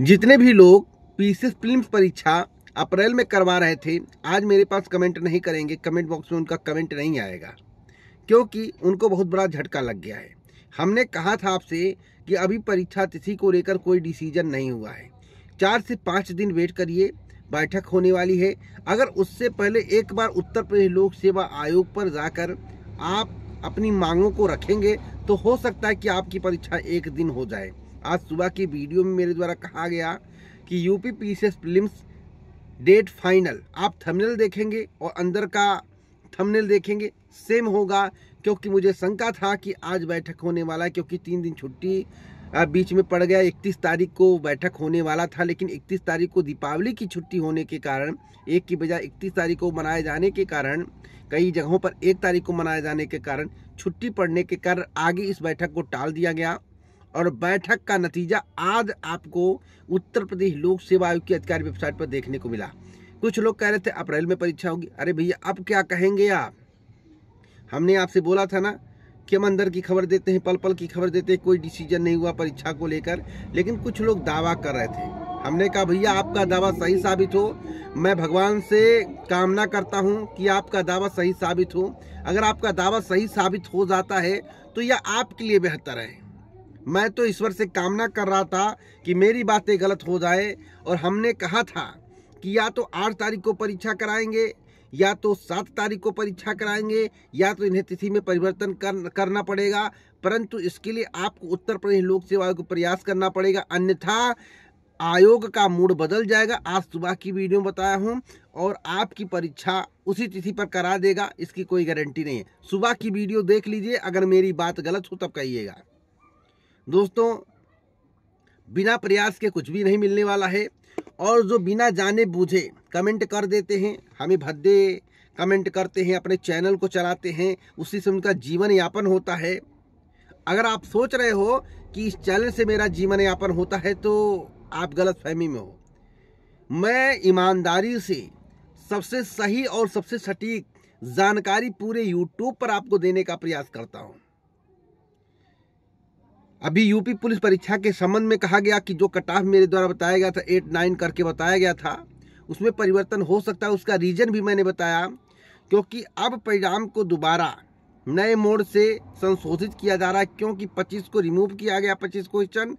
जितने भी लोग पीसीएस प्रीलिम्स परीक्षा अप्रैल में करवा रहे थे आज मेरे पास कमेंट नहीं करेंगे कमेंट बॉक्स में उनका कमेंट नहीं आएगा क्योंकि उनको बहुत बड़ा झटका लग गया है हमने कहा था आपसे कि अभी परीक्षा तिथि को लेकर कोई डिसीजन नहीं हुआ है चार से पाँच दिन वेट करिए बैठक होने वाली है अगर उससे पहले एक बार उत्तर प्रदेश लोक सेवा आयोग पर जाकर आप अपनी मांगों को रखेंगे तो हो सकता है कि आपकी परीक्षा एक दिन हो जाए आज सुबह की वीडियो में मेरे द्वारा कहा गया कि UP PCS prelims date final आप थंबनेल देखेंगे और अंदर का थंबनेल देखेंगे सेम होगा क्योंकि मुझे शंका था कि आज बैठक होने वाला है क्योंकि तीन दिन छुट्टी बीच में पड़ गया 31 तारीख को बैठक होने वाला था लेकिन 31 तारीख को दीपावली की छुट्टी होने के कारण एक की बजाय 31 तारीख को मनाए जाने के कारण कई जगहों पर एक तारीख को मनाए जाने के कारण छुट्टी पड़ने के कारण आगे इस बैठक को टाल दिया गया और बैठक का नतीजा आज आपको उत्तर प्रदेश लोक सेवा आयोग की अधिकारी वेबसाइट पर देखने को मिला कुछ लोग कह रहे थे अप्रैल में परीक्षा होगी अरे भैया अब क्या कहेंगे आप हमने आपसे बोला था ना कि हम अंदर की खबर देते हैं पल पल की खबर देते हैं कोई डिसीजन नहीं हुआ परीक्षा को लेकर लेकिन कुछ लोग दावा कर रहे थे हमने कहा भैया आपका दावा सही साबित हो मैं भगवान से कामना करता हूं कि आपका दावा सही साबित हो अगर आपका दावा सही साबित हो जाता है तो यह आपके लिए बेहतर है मैं तो ईश्वर से कामना कर रहा था कि मेरी बातें गलत हो जाए और हमने कहा था कि या तो आठ तारीख को परीक्षा कराएंगे या तो सात तारीख को परीक्षा कराएंगे या तो इन्हें तिथि में परिवर्तन कर, करना पड़ेगा परंतु इसके लिए आपको उत्तर प्रदेश लोक सेवा आयोग को प्रयास करना पड़ेगा अन्यथा आयोग का मूड बदल जाएगा आज सुबह की वीडियो बताया हूँ और आपकी परीक्षा उसी तिथि पर करा देगा इसकी कोई गारंटी नहीं है सुबह की वीडियो देख लीजिए अगर मेरी बात गलत हो तब कहिएगा दोस्तों बिना प्रयास के कुछ भी नहीं मिलने वाला है और जो बिना जाने बूझे कमेंट कर देते हैं हमें भद्दे कमेंट करते हैं अपने चैनल को चलाते हैं उसी से उनका जीवन यापन होता है अगर आप सोच रहे हो कि इस चैनल से मेरा जीवन यापन होता है तो आप गलत फहमी में हो मैं ईमानदारी से सबसे सही और सबसे सटीक जानकारी पूरे यूट्यूब पर आपको देने का प्रयास करता हूँ अभी यूपी पुलिस परीक्षा के संबंध में कहा गया कि जो कटाफ मेरे द्वारा बताया गया था एट नाइन करके बताया गया था उसमें परिवर्तन हो सकता है उसका रीज़न भी मैंने बताया क्योंकि अब परिणाम को दोबारा नए मोड से संशोधित किया जा रहा है क्योंकि 25 को रिमूव किया गया 25 क्वेश्चन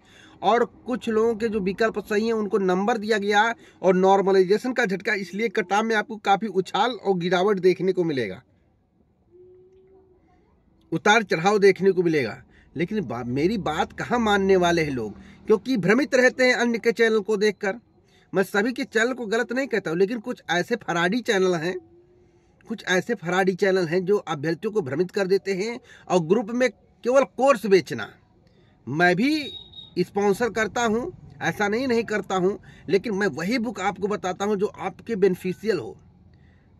और कुछ लोगों के जो विकल्प सही हैं उनको नंबर दिया गया और नॉर्मलाइजेशन का झटका इसलिए कटाव में आपको काफ़ी उछाल और गिरावट देखने को मिलेगा उतार चढ़ाव देखने को मिलेगा लेकिन बा, मेरी बात कहाँ मानने वाले हैं लोग क्योंकि भ्रमित रहते हैं अन्य के चैनल को देखकर मैं सभी के चैनल को गलत नहीं कहता हूँ लेकिन कुछ ऐसे फराडी चैनल हैं कुछ ऐसे फराडी चैनल हैं जो अभ्यर्थियों को भ्रमित कर देते हैं और ग्रुप में केवल कोर्स बेचना मैं भी स्पॉन्सर करता हूँ ऐसा नहीं नहीं करता हूँ लेकिन मैं वही बुक आपको बताता हूँ जो आपके बेनिफिशियल हो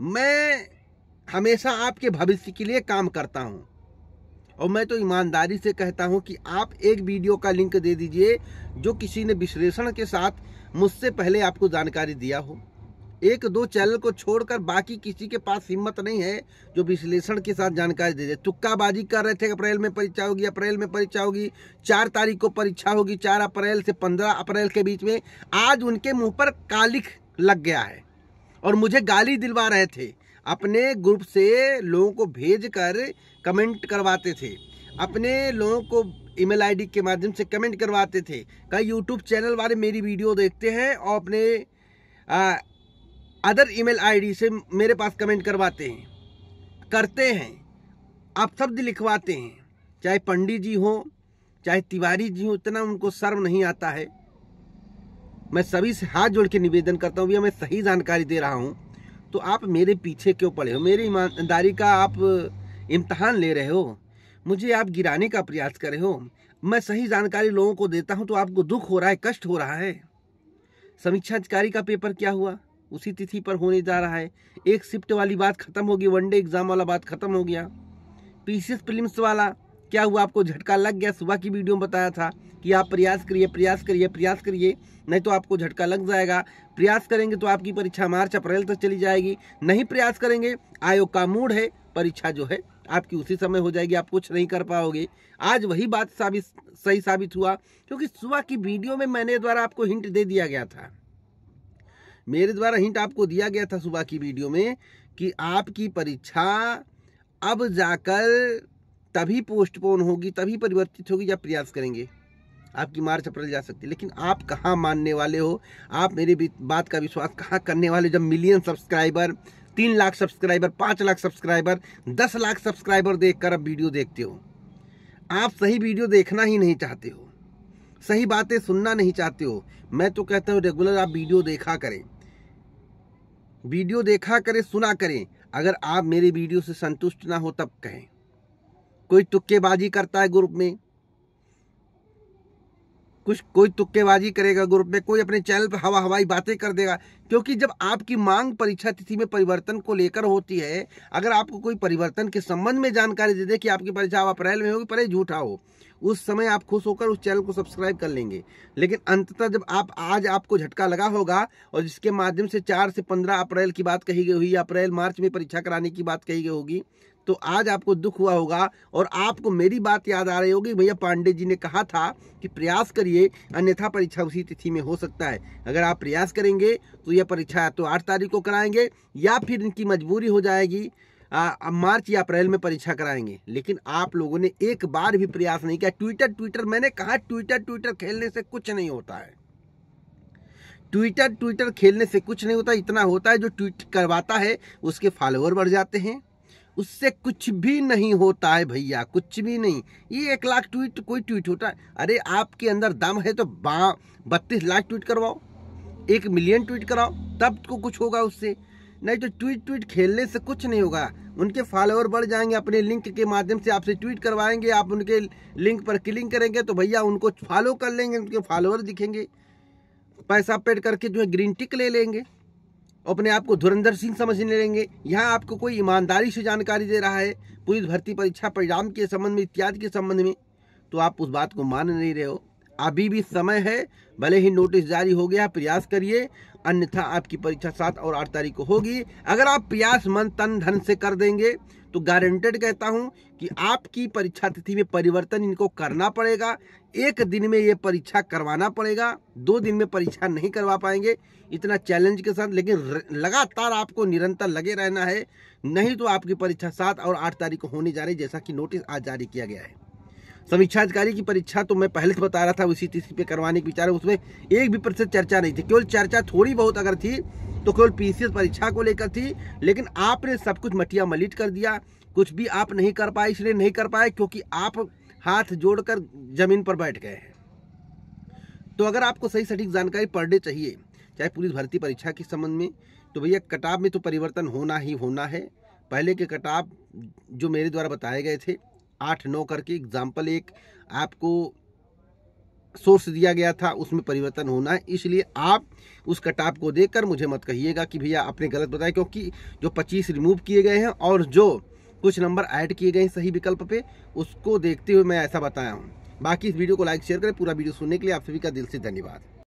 मैं हमेशा आपके भविष्य के लिए काम करता हूँ और मैं तो ईमानदारी से कहता हूं कि आप एक वीडियो का लिंक दे दीजिए जो किसी ने विश्लेषण के साथ मुझसे पहले आपको जानकारी दिया हो एक दो चैनल को छोड़कर बाकी किसी के पास हिम्मत नहीं है जो विश्लेषण के साथ जानकारी दे दे तुक्काबाजी कर रहे थे अप्रैल में परीक्षा होगी अप्रैल में परीक्षा होगी चार तारीख को परीक्षा होगी चार अप्रैल से पंद्रह अप्रैल के बीच में आज उनके मुंह पर कालिख लग गया है और मुझे गाली दिलवा रहे थे अपने ग्रुप से लोगों को भेज कर कमेंट करवाते थे अपने लोगों को ईमेल आईडी के माध्यम से कमेंट करवाते थे कई यूट्यूब चैनल वाले मेरी वीडियो देखते हैं और अपने आ, अदर ईमेल आईडी से मेरे पास कमेंट करवाते हैं करते हैं आप शब्द लिखवाते हैं चाहे पंडित जी हों चाहे तिवारी जी हों इतना उनको शर्म नहीं आता है मैं सभी से हाथ जोड़ के निवेदन करता हूँ भैया मैं सही जानकारी दे रहा हूँ तो आप मेरे पीछे क्यों पड़े हो मेरी ईमानदारी का आप इम्तहान ले रहे हो मुझे आप गिराने का प्रयास कर रहे हो मैं सही जानकारी लोगों को देता हूं तो आपको दुख हो रहा है कष्ट हो रहा है समीक्षा अधिकारी का पेपर क्या हुआ उसी तिथि पर होने जा रहा है एक शिफ्ट वाली बात खत्म होगी वनडे एग्जाम वाला बात खत्म हो गया पीसीएस प्रीलिम्स वाला क्या हुआ आपको झटका लग गया सुबह की वीडियो में बताया था कि आप प्रयास करिए प्रयास करिए प्रयास करिए नहीं तो आपको झटका लग जाएगा प्रयास करेंगे तो आपकी परीक्षा मार्च अप्रैल तक चली जाएगी नहीं प्रयास करेंगे आयोग का मूड है परीक्षा जो है आपकी उसी समय हो जाएगी आप कुछ नहीं कर पाओगे आज वही बात साबित सही साबित हुआ क्योंकि सुबह की वीडियो में मैंने द्वारा आपको हिंट दे दिया गया था मेरे द्वारा हिंट आपको दिया गया था सुबह की वीडियो में कि आपकी परीक्षा अब जाकर तभी पोस्टपोन होगी तभी परिवर्तित होगी जब प्रयास करेंगे आपकी मार्च अप्रैल जा सकती है लेकिन आप कहाँ मानने वाले हो आप मेरी बात का विश्वास कहाँ करने वाले जब मिलियन सब्सक्राइबर तीन लाख सब्सक्राइबर पाँच लाख सब्सक्राइबर दस लाख सब्सक्राइबर देख कर आप वीडियो देखते हो आप सही वीडियो देखना ही नहीं चाहते हो सही बातें सुनना नहीं चाहते हो मैं तो कहता हूँ रेगुलर आप वीडियो देखा करें वीडियो देखा करें सुना करें अगर आप मेरे वीडियो से संतुष्ट ना हो तब कहें कोई तुक्केबाजी करता है ग्रुप में कुछ कोई तुक्केबाजी करेगा ग्रुप में कोई अपने चैनल पर हवा हवाई बातें कर देगा क्योंकि जब आपकी मांग परीक्षा तिथि में परिवर्तन को लेकर होती है अगर आपको कोई परिवर्तन के संबंध में जानकारी दे दे कि आपकी परीक्षा अब अप्रैल में होगी परे झूठा हो उस समय आप खुश होकर उस चैनल को सब्सक्राइब कर लेंगे लेकिन अंततः जब आप आज आपको झटका लगा होगा और जिसके माध्यम से चार से पंद्रह अप्रैल की बात कही गई हुई अप्रैल मार्च में परीक्षा कराने की बात कही गई होगी तो आज आपको दुख हुआ होगा और आपको मेरी बात याद आ रही होगी भैया पांडे जी ने कहा था कि प्रयास करिए अन्यथा परीक्षा उसी तिथि में हो सकता है अगर आप प्रयास करेंगे तो यह परीक्षा तो आठ तारीख को कराएंगे या फिर इनकी मजबूरी हो जाएगी आ, मार्च या अप्रैल में परीक्षा कराएंगे लेकिन आप लोगों ने एक बार भी प्रयास नहीं किया ट्विटर ट्विटर मैंने कहा ट्विटर ट्विटर खेलने से कुछ नहीं होता है ट्विटर ट्विटर खेलने से कुछ नहीं होता इतना होता है जो ट्वीट करवाता है उसके फॉलोअर बढ़ जाते हैं उससे कुछ भी नहीं होता है भैया कुछ भी नहीं ये एक लाख ट्वीट कोई ट्वीट होता है अरे आपके अंदर दम है तो बत्तीस लाख ट्वीट करवाओ एक मिलियन ट्वीट कराओ तब को तो कुछ होगा उससे नहीं तो ट्वीट ट्वीट खेलने से कुछ नहीं होगा उनके फॉलोअर बढ़ जाएंगे अपने लिंक के माध्यम से आपसे ट्वीट करवाएंगे आप उनके लिंक पर क्लिक करेंगे तो भैया उनको फॉलो कर लेंगे उनके फॉलोअर दिखेंगे पैसा पेड करके जो है ग्रीन टिक ले लेंगे अपने आप को धुरंधर सिंह समझने लेंगे यहाँ आपको कोई ईमानदारी से जानकारी दे रहा है पुलिस भर्ती परीक्षा परिणाम के संबंध में इत्यादि के संबंध में तो आप उस बात को मान नहीं रहे हो अभी भी समय है भले ही नोटिस जारी हो गया प्रयास करिए अन्यथा आपकी परीक्षा सात और आठ तारीख को होगी अगर आप प्रयास मन तन धन से कर देंगे तो गारंटेड कहता हूं कि आपकी परीक्षा तिथि में परिवर्तन इनको करना पड़ेगा एक दिन में ये परीक्षा करवाना पड़ेगा दो दिन में परीक्षा नहीं करवा पाएंगे इतना चैलेंज के साथ लेकिन लगातार आपको निरंतर लगे रहना है नहीं तो आपकी परीक्षा सात और आठ तारीख को होने जा रही जैसा कि नोटिस आज जारी किया गया है समीक्षा अधिकारी की परीक्षा तो मैं पहले से बता रहा था उसी तिथि पे करवाने के विचार उसमें एक भी प्रतिशत चर्चा नहीं थी केवल चर्चा थोड़ी बहुत अगर थी तो केवल पीसीएस परीक्षा को लेकर थी लेकिन आपने सब कुछ मटिया मलिट कर दिया कुछ भी आप नहीं कर पाए इसलिए नहीं कर पाए क्योंकि आप हाथ जोड़कर जमीन पर बैठ गए हैं तो अगर आपको सही सटीक जानकारी पर चाहिए चाहे पुलिस भर्ती परीक्षा के संबंध में तो भैया कटाब में तो परिवर्तन होना ही होना है पहले के कटाब जो मेरे द्वारा बताए गए थे आठ नौ करके एग्जाम्पल एक आपको सोर्स दिया गया था उसमें परिवर्तन होना है इसलिए आप उस कटाप को देखकर मुझे मत कहिएगा कि भैया आपने गलत बताया क्योंकि जो 25 रिमूव किए गए हैं और जो कुछ नंबर ऐड किए गए हैं सही विकल्प पे उसको देखते हुए मैं ऐसा बताया हूँ बाकी इस वीडियो को लाइक शेयर करें पूरा वीडियो सुनने के लिए आप सभी का दिल से धन्यवाद